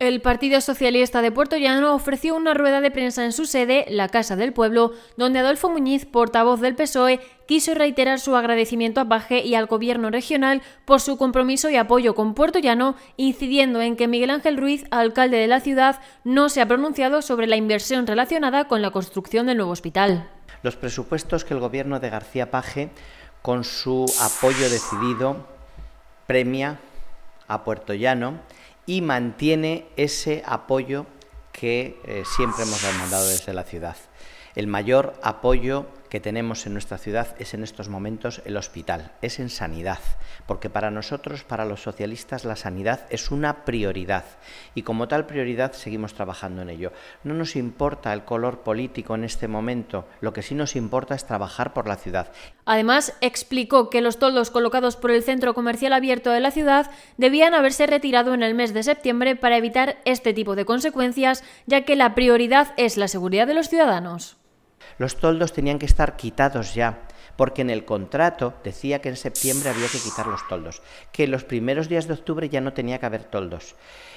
El Partido Socialista de Puerto Llano ofreció una rueda de prensa en su sede, la Casa del Pueblo, donde Adolfo Muñiz, portavoz del PSOE, quiso reiterar su agradecimiento a Paje y al Gobierno regional por su compromiso y apoyo con Puerto Llano, incidiendo en que Miguel Ángel Ruiz, alcalde de la ciudad, no se ha pronunciado sobre la inversión relacionada con la construcción del nuevo hospital. Los presupuestos que el Gobierno de García Paje, con su apoyo decidido, premia a Puerto Llano y mantiene ese apoyo que eh, siempre hemos demandado desde la ciudad. El mayor apoyo que tenemos en nuestra ciudad es en estos momentos el hospital, es en sanidad, porque para nosotros, para los socialistas, la sanidad es una prioridad y como tal prioridad seguimos trabajando en ello. No nos importa el color político en este momento, lo que sí nos importa es trabajar por la ciudad. Además, explicó que los toldos colocados por el centro comercial abierto de la ciudad debían haberse retirado en el mes de septiembre para evitar este tipo de consecuencias, ya que la prioridad es la seguridad de los ciudadanos. Los toldos tenían que estar quitados ya, porque en el contrato decía que en septiembre había que quitar los toldos, que los primeros días de octubre ya no tenía que haber toldos.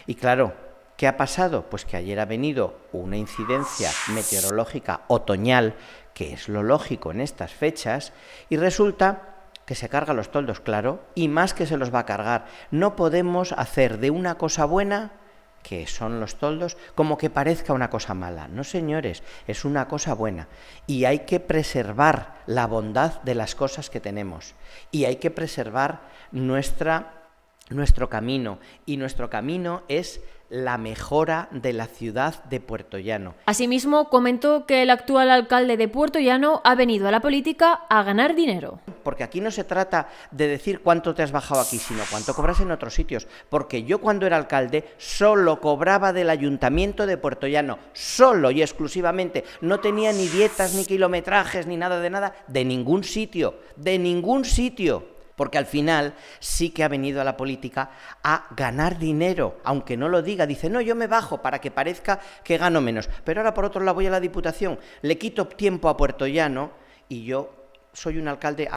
Y claro, ¿Qué ha pasado? Pues que ayer ha venido una incidencia meteorológica otoñal, que es lo lógico en estas fechas, y resulta que se carga los toldos, claro, y más que se los va a cargar. No podemos hacer de una cosa buena que son los toldos, como que parezca una cosa mala. No, señores, es una cosa buena. Y hay que preservar la bondad de las cosas que tenemos. Y hay que preservar nuestra nuestro camino y nuestro camino es la mejora de la ciudad de Puerto Llano. Asimismo, comentó que el actual alcalde de Puerto Llano ha venido a la política a ganar dinero. Porque aquí no se trata de decir cuánto te has bajado aquí, sino cuánto cobras en otros sitios. Porque yo cuando era alcalde solo cobraba del ayuntamiento de Puerto Llano, solo y exclusivamente. No tenía ni dietas, ni kilometrajes, ni nada de nada, de ningún sitio, de ningún sitio porque al final sí que ha venido a la política a ganar dinero, aunque no lo diga, dice, no, yo me bajo para que parezca que gano menos, pero ahora por otro lado voy a la Diputación, le quito tiempo a Puerto Llano y yo soy un alcalde